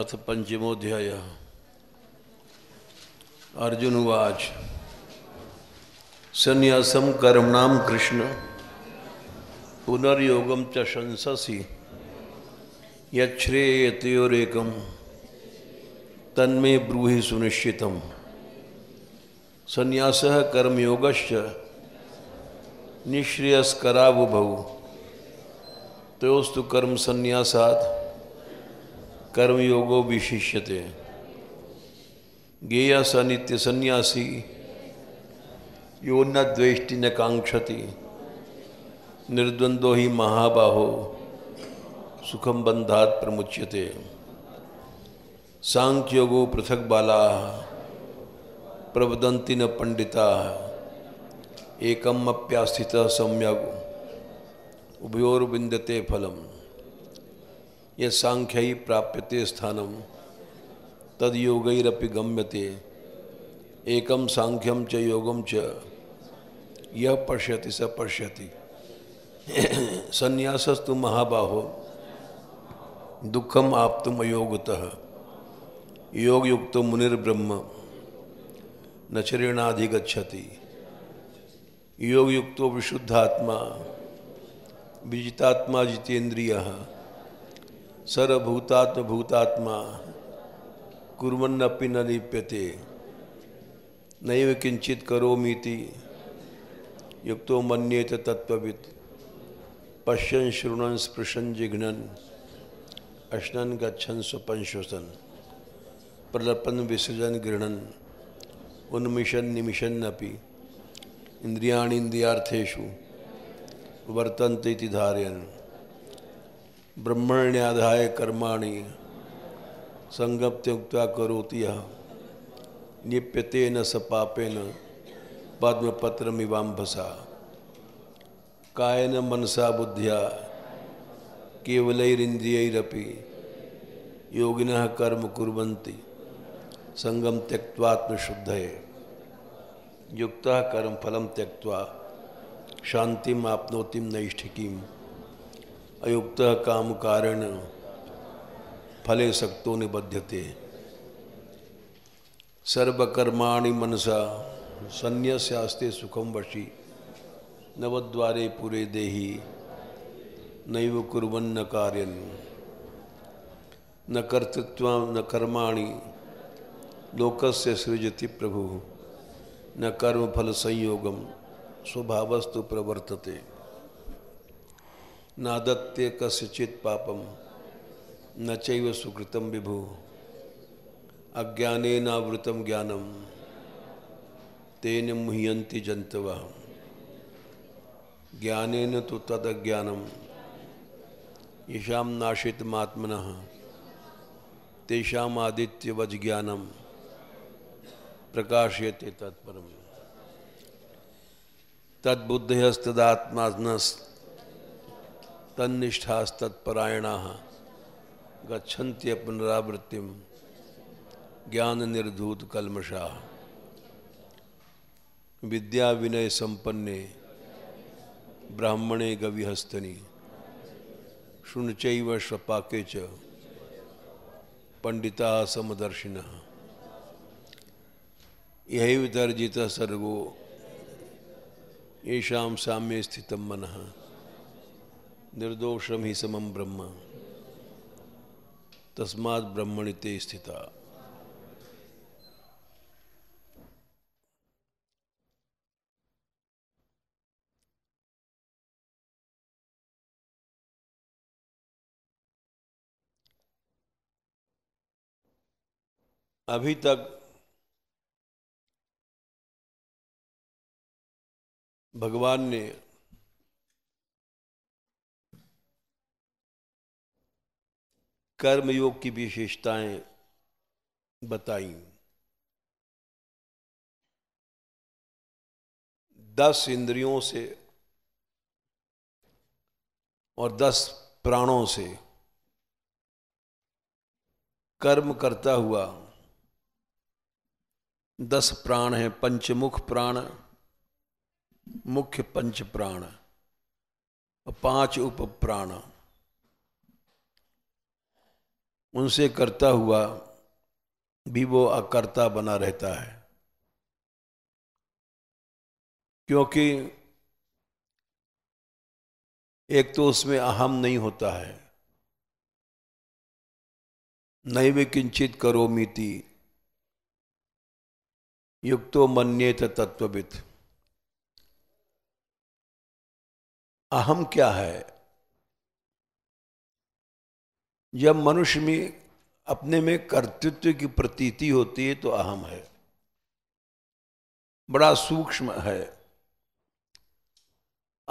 अथ पंचमोध्याय अर्जुन उवाच संन्यासम कर्मणाम कृष्ण पुनर्योगम च शंससी यश्रेयतोरेक तन्मे ब्रूहि सुनिश्चित संन्यास कर्मयोग निःश्रेयस्करावुभौ तयस्तु कर्म संन्यासात् कर्मयोगो विशिष्यते गेय स नित्य संन्यासी यो न द्वेष्टि न कांक्षति निर्द्वंदो ही महाबाहो सुखम बंधात प्रमुच्यते सांख्योगो पृथक बाला प्रवदंती न पंडिता एकम अप्यास्थित सम्यक उभयोर विंदते फलम ये सांख्यई प्राप्यते स्थानम तद योगैरपि गम्यते एकम सांख्यम च योगम च यह पश्यति स पश्यति संन्यासस्तु महाबाहो दुखम आप तुम अयोगतः योग युक्त मुनिर्ब्रह्म न योग युक्त विशुद्धात्मा विजितात्मा जितेन्द्रिय सर्वभूतात्म भूतात्मा कुरन्नपि न लिप्यते नैव किंचित करोमीति युक्तो मन्येत तत्वित पश्यन श्रुणन स्पृशन जिघ्नन अश्नन गच्छन स्वपन श्वसन प्रलपन विसृजन गृहणन उन्मिशन निमिशन अपि इंद्रियाणींद्रियार्थेशु वर्तन्ते धारयन ब्रह्मण्याध्याय कर्माणि संगम करोति यह निप्यते न स पापेन पद्मपत्रमिवांभसा कायन मनसा बुद्धिया केवलैरिंद्रियरपि योगिन कर्म कुरंती संगम त्यक्वात्मशुद्धये युक्त कर्म फल त्यक्त शांतिमा नैष्ठिकी अयुक्त काम कारण फले सक्तो निबध्यते सर्वकर्माणि मनसा संन्यास्यास्ते सुखम वशी नवद्वारे पुरे देहि नैव कुर्वन्न कार्यन न कर्तृत्व न कर्माणि लोकस्य सृजति प्रभु न कर्मफल संयोगम स्वभावस्तु प्रवर्तते नादत्य कस्यचित पापम न चैव सुकृतम विभु अज्ञाने नावृतम ज्ञानम तेन मुह्यंति जंतव ज्ञान तो तदज्ञानम नाशित आत्मन तेषा आदित्यवज ज्ञानम प्रकाशयते तत्परम तद्बुद्धयस्तदात्मानस्त तन्निष्ठास्तत्परायण गच्छन्त्य ज्ञान निर्धूत कलमशा विद्या विनय संपन्ने ब्राह्मणे गविहस्तनी शुणचैव स्वपाके पंडिता समदर्शिन यही विदर्जित सर्गो येषाम स्थित मन निर्दोषम ही समम ब्रह्म तस्मा ब्रह्मणि ते स्थिता अभी तक भगवान ने कर्मयोग की विशेषताएं बताई दस इंद्रियों से और दस प्राणों से कर्म करता हुआ दस प्राण हैं पंचमुख प्राण मुख्य पंच प्राण पांच उप प्राण उनसे करता हुआ भी वो अकर्ता बना रहता है क्योंकि एक तो उसमें अहम नहीं होता है नैव किंचित करो मिति युक्तो मन्येत तत्वविद अहम क्या है जब मनुष्य में अपने में कर्तृत्व की प्रतीति होती है तो अहम है बड़ा सूक्ष्म है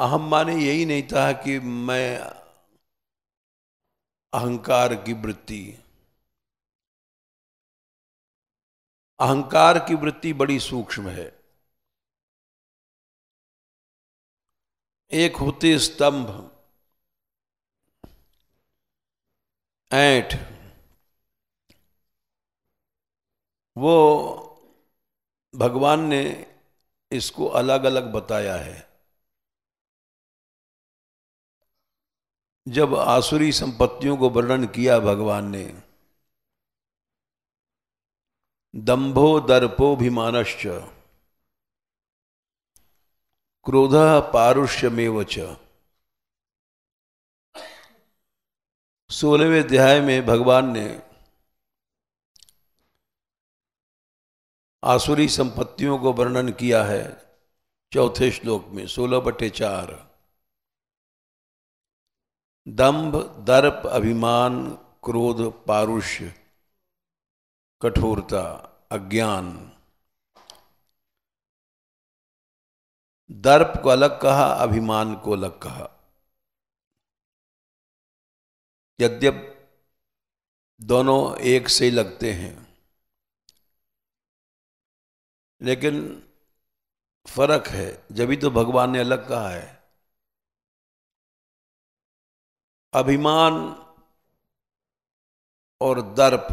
अहम माने यही नहीं था कि मैं अहंकार की वृत्ति अहंकार की वृत्ति बड़ी सूक्ष्म है एक होते स्तंभ ऐठ वो भगवान ने इसको अलग अलग बताया है जब आसुरी संपत्तियों को वर्णन किया भगवान ने दंभो भिमानश्च क्रोध पारुष्यमेव च सोलहवें अध्याय में भगवान ने आसुरी संपत्तियों को वर्णन किया है चौथे श्लोक में सोलह बटे चार दंभ दर्प अभिमान क्रोध पारुष कठोरता अज्ञान दर्प को अलग कहा अभिमान को अलग कहा यद्यप दोनों एक से ही लगते हैं लेकिन फर्क है जब तो भगवान ने अलग कहा है अभिमान और दर्प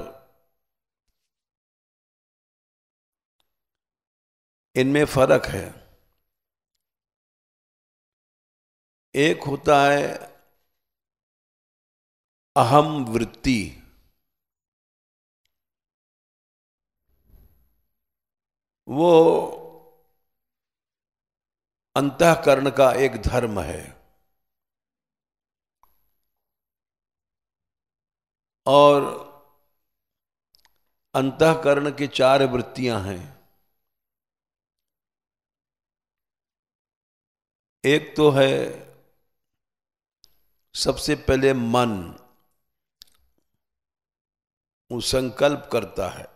इनमें फर्क है एक होता है अहम वृत्ति वो अंतकरण का एक धर्म है और अंतकरण की चार वृत्तियां हैं एक तो है सबसे पहले मन वो संकल्प करता है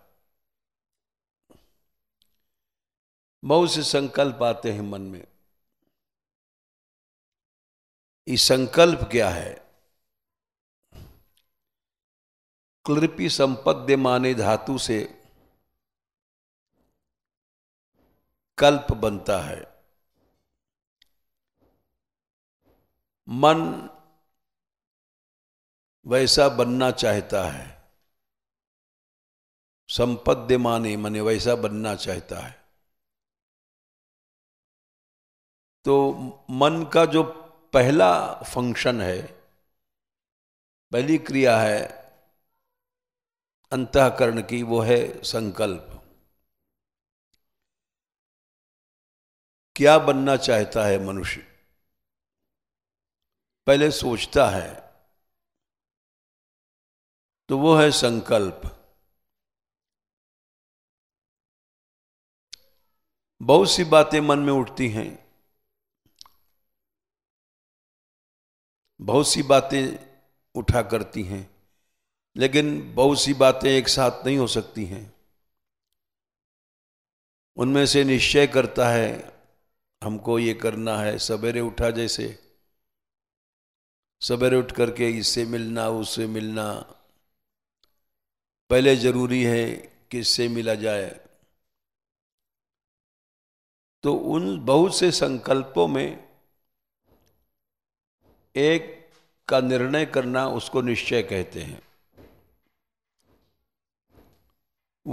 बहुत से संकल्प आते हैं मन में ये संकल्प क्या है कृपी संपद्य माने धातु से कल्प बनता है मन वैसा बनना चाहता है संपद्य माने मने वैसा बनना चाहता है तो मन का जो पहला फंक्शन है पहली क्रिया है अंतकरण की वो है संकल्प क्या बनना चाहता है मनुष्य पहले सोचता है तो वो है संकल्प बहुत सी बातें मन में उठती हैं बहुत सी बातें उठा करती हैं लेकिन बहुत सी बातें एक साथ नहीं हो सकती हैं उनमें से निश्चय करता है हमको ये करना है सवेरे उठा जैसे सवेरे उठ करके इससे मिलना उससे मिलना पहले ज़रूरी है किससे मिला जाए तो उन बहुत से संकल्पों में एक का निर्णय करना उसको निश्चय कहते हैं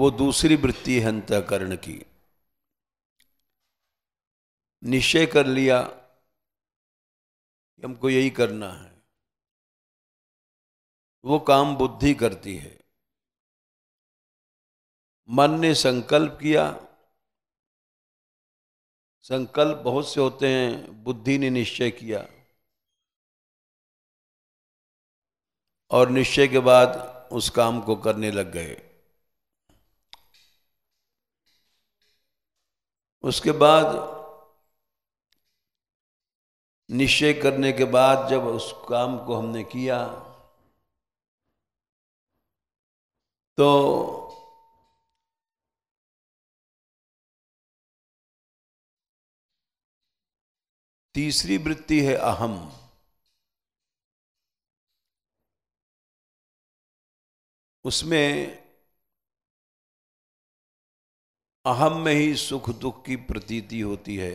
वो दूसरी वृत्ति है अंतकरण की निश्चय कर लिया कि हमको यही करना है वो काम बुद्धि करती है मन ने संकल्प किया संकल्प बहुत से होते हैं बुद्धि ने निश्चय किया और निश्चय के बाद उस काम को करने लग गए उसके बाद निश्चय करने के बाद जब उस काम को हमने किया तो तीसरी वृत्ति है अहम उसमें अहम में ही सुख दुख की प्रतीति होती है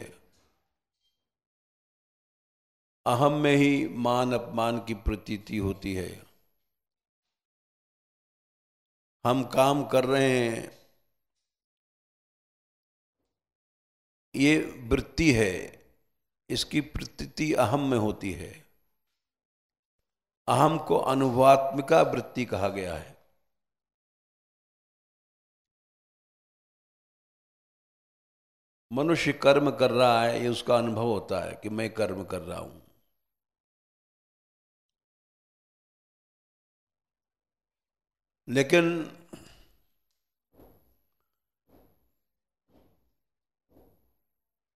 अहम में ही मान अपमान की प्रतीति होती है हम काम कर रहे हैं ये वृत्ति है इसकी प्रतीति अहम में होती है अहम को अनुवात्मिका वृत्ति कहा गया है मनुष्य कर्म कर रहा है ये उसका अनुभव होता है कि मैं कर्म कर रहा हूं लेकिन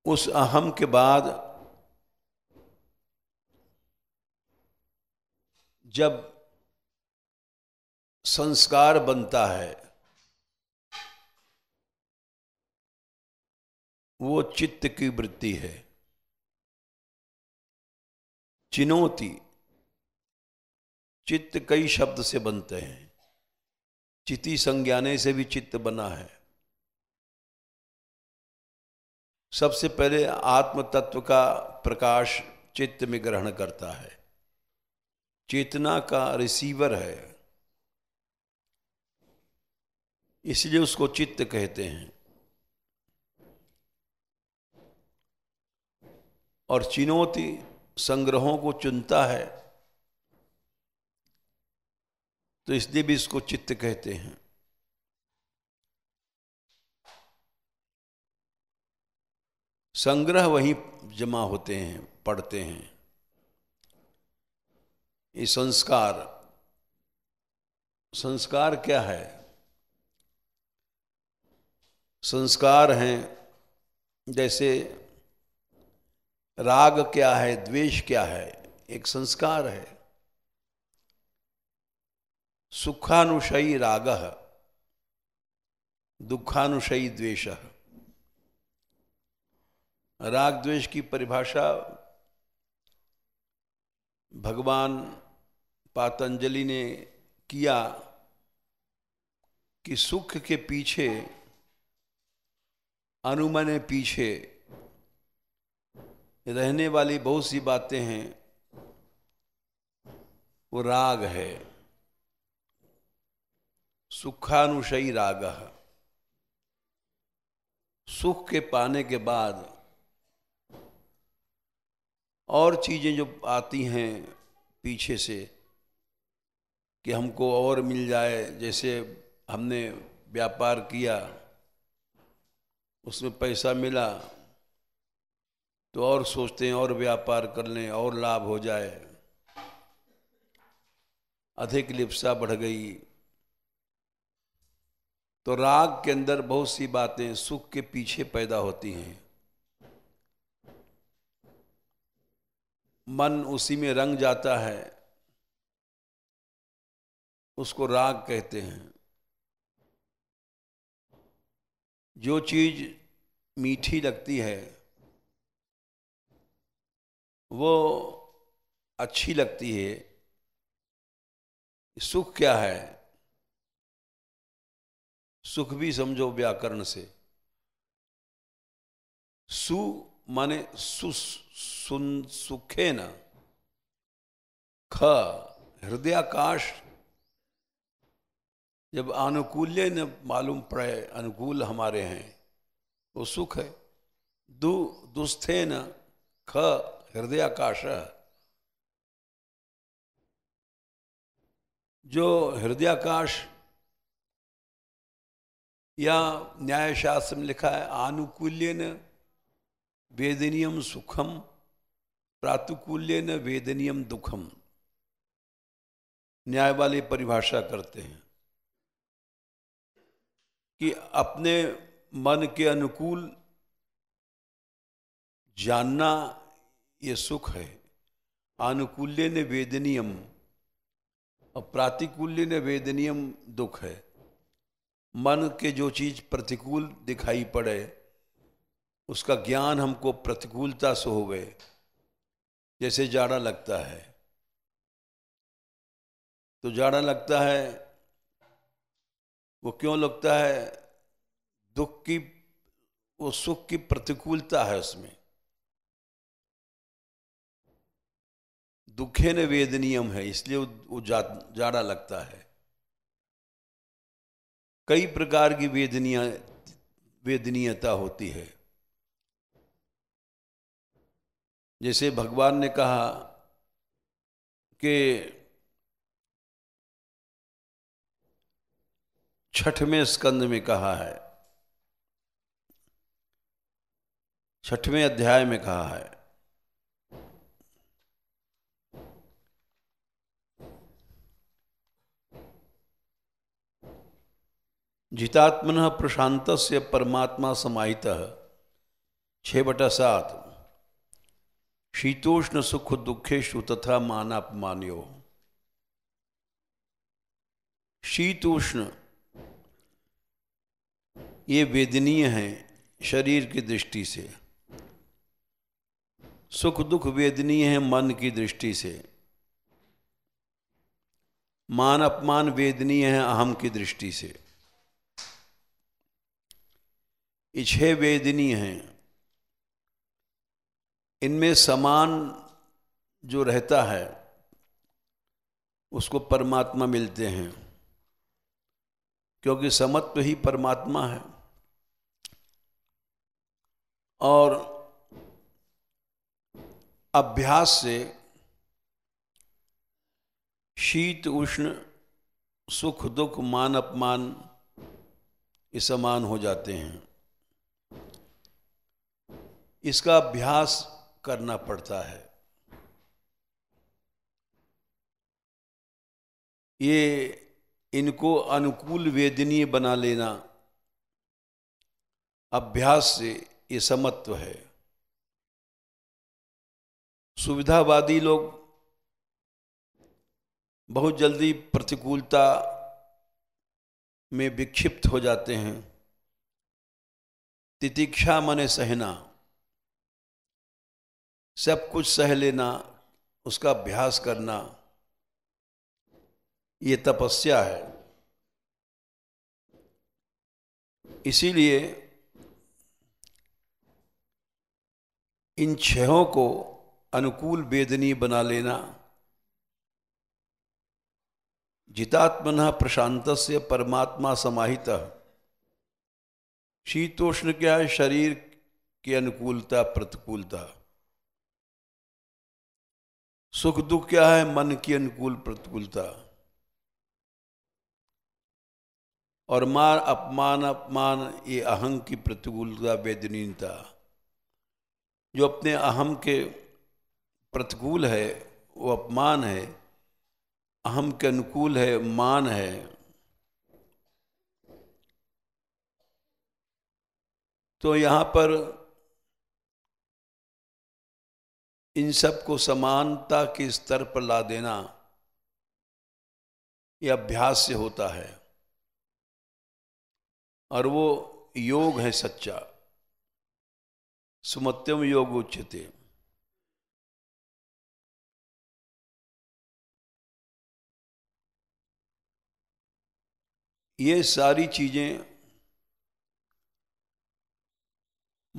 उस अहम के बाद जब संस्कार बनता है वो चित्त की वृत्ति है चिनोती चित्त कई शब्द से बनते हैं चिति संज्ञाने से भी चित्त बना है सबसे पहले आत्म तत्व का प्रकाश चित्त में ग्रहण करता है चेतना का रिसीवर है इसलिए उसको चित्त कहते हैं और चिनौती संग्रहों को चुनता है तो इसलिए भी इसको चित्त कहते हैं संग्रह वहीं जमा होते हैं पढ़ते हैं ये संस्कार संस्कार क्या है संस्कार हैं जैसे राग क्या है द्वेष क्या है एक संस्कार है सुखानुषयी राग दुखानुषयी द्वेष राग द्वेष की परिभाषा भगवान पातंजलि ने किया कि सुख के पीछे अनुमने पीछे रहने वाली बहुत सी बातें हैं वो राग है सुखानुषयी राग सुख के पाने के बाद और चीज़ें जो आती हैं पीछे से कि हमको और मिल जाए जैसे हमने व्यापार किया उसमें पैसा मिला तो और सोचते हैं और व्यापार कर लें और लाभ हो जाए अधिक लिप्सा बढ़ गई तो राग के अंदर बहुत सी बातें सुख के पीछे पैदा होती हैं मन उसी में रंग जाता है उसको राग कहते हैं जो चीज मीठी लगती है वो अच्छी लगती है सुख क्या है सुख भी समझो व्याकरण से सु माने सुन सुखे न ख हृदयाकाश जब अनुकूल्य न मालूम पड़े अनुकूल हमारे हैं वो सुख है दु दुस्थे न ख हृदयाकाश जो हृदयाकाश या न्याय शास्त्र में लिखा है आनुकूल्य वेदनीयम सुखम प्रातुकूल्य न वेदनीयम दुखम न्याय वाले परिभाषा करते हैं कि अपने मन के अनुकूल जानना ये सुख है आनुकूल्य ने वेदनियम और प्रातिकूल्य ने वेदनियम दुख है मन के जो चीज़ प्रतिकूल दिखाई पड़े उसका ज्ञान हमको प्रतिकूलता से हो गए जैसे जाड़ा लगता है तो जाड़ा लगता है वो क्यों लगता है दुख की वो सुख की प्रतिकूलता है उसमें दुखे ने वेदनियम है इसलिए वो जा, जाड़ा लगता है कई प्रकार की वेदनिया वेदनीयता होती है जैसे भगवान ने कहा कि छठवें स्कंद में कहा है छठवें अध्याय में कहा है जितात्मन प्रशांत से परमात्मा समाहित छः बटा सात शीतोष्ण सुख दुखेशु तथा मान अपमान्यो शीतोष्ण ये वेदनीय हैं शरीर की दृष्टि से सुख दुख वेदनीय है मन की दृष्टि से मान अपमान वेदनीय है अहम की दृष्टि से इच्छे वेदनीय हैं इनमें समान जो रहता है उसको परमात्मा मिलते हैं क्योंकि समत्व ही परमात्मा है और अभ्यास से शीत उष्ण सुख दुख मान अपमान समान हो जाते हैं इसका अभ्यास करना पड़ता है ये इनको अनुकूल वेदनीय बना लेना अभ्यास से ये समत्व है सुविधावादी लोग बहुत जल्दी प्रतिकूलता में विक्षिप्त हो जाते हैं तितिक्षा मने सहना सब कुछ सह लेना उसका अभ्यास करना ये तपस्या है इसीलिए इन छहों को अनुकूल वेदनी बना लेना जितात्मन प्रशांत से परमात्मा समाहित शीतोष्ण क्या है शरीर की अनुकूलता प्रतिकूलता सुख दुख क्या है मन की अनुकूल प्रतिकूलता और मार अपमान अपमान ये अहम की प्रतिकूलता वेदनीनता जो अपने अहम के प्रतिकूल है वो अपमान है अहम के अनुकूल है मान है तो यहाँ पर इन सब को समानता के स्तर पर ला देना यह अभ्यास से होता है और वो योग है सच्चा सुमत्यम योग उच्चते ये सारी चीजें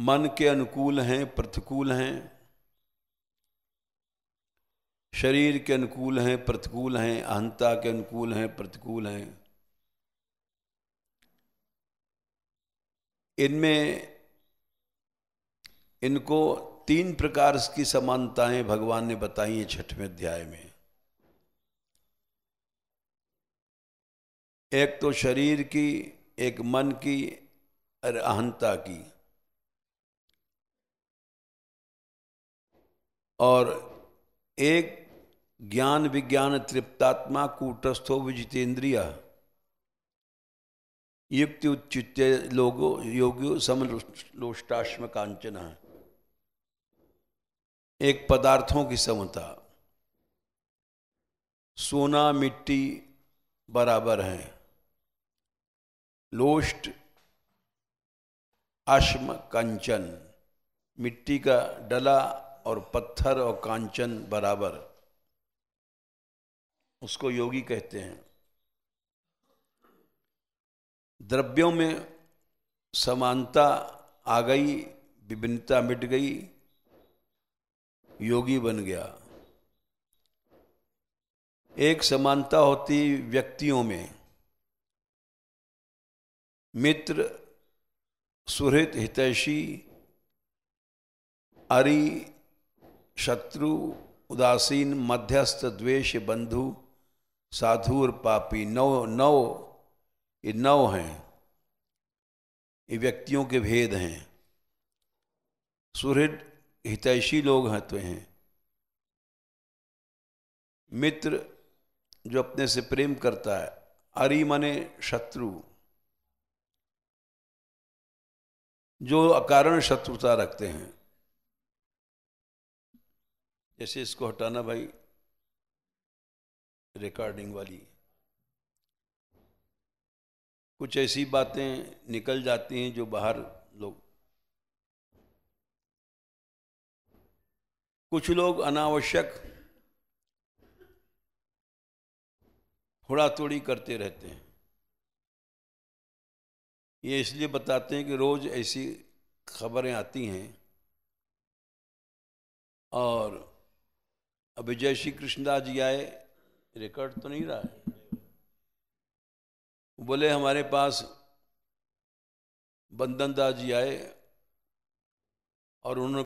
मन के अनुकूल हैं प्रतिकूल हैं शरीर के अनुकूल हैं प्रतिकूल हैं अहंता के अनुकूल हैं प्रतिकूल हैं इनमें इनको तीन प्रकार की समानताएं भगवान ने बताई हैं छठवें अध्याय में एक तो शरीर की एक मन की और अहंता की और एक ज्ञान विज्ञान तृप्तात्मा कूटस्थो विजितेन्द्रिय युक्ति उच्चित लोगो योग्यो समलोष्टाश्म है एक पदार्थों की समता सोना मिट्टी बराबर हैं लोष्ट अश्म कंचन मिट्टी का डला और पत्थर और कांचन बराबर उसको योगी कहते हैं द्रव्यों में समानता आ गई विभिन्नता मिट गई योगी बन गया एक समानता होती व्यक्तियों में मित्र सुहृत हितैषी अरि शत्रु उदासीन मध्यस्थ द्वेष बंधु साधु और पापी नौ नौ ये नौ हैं ये व्यक्तियों के भेद हैं सुहृद हितैषी लोग हैं तो हैं मित्र जो अपने से प्रेम करता है अरि माने शत्रु जो अकारण शत्रुता रखते हैं जैसे इसको हटाना भाई रिकॉर्डिंग वाली कुछ ऐसी बातें निकल जाती हैं जो बाहर लोग कुछ लोग अनावश्यक थोड़ा थोड़ी करते रहते हैं ये इसलिए बताते हैं कि रोज़ ऐसी खबरें आती हैं और अभिजय श्री कृष्णदास जी आए रिकॉर्ड तो नहीं रहा है बोले हमारे पास बंदन दास जी आए और उन्होंने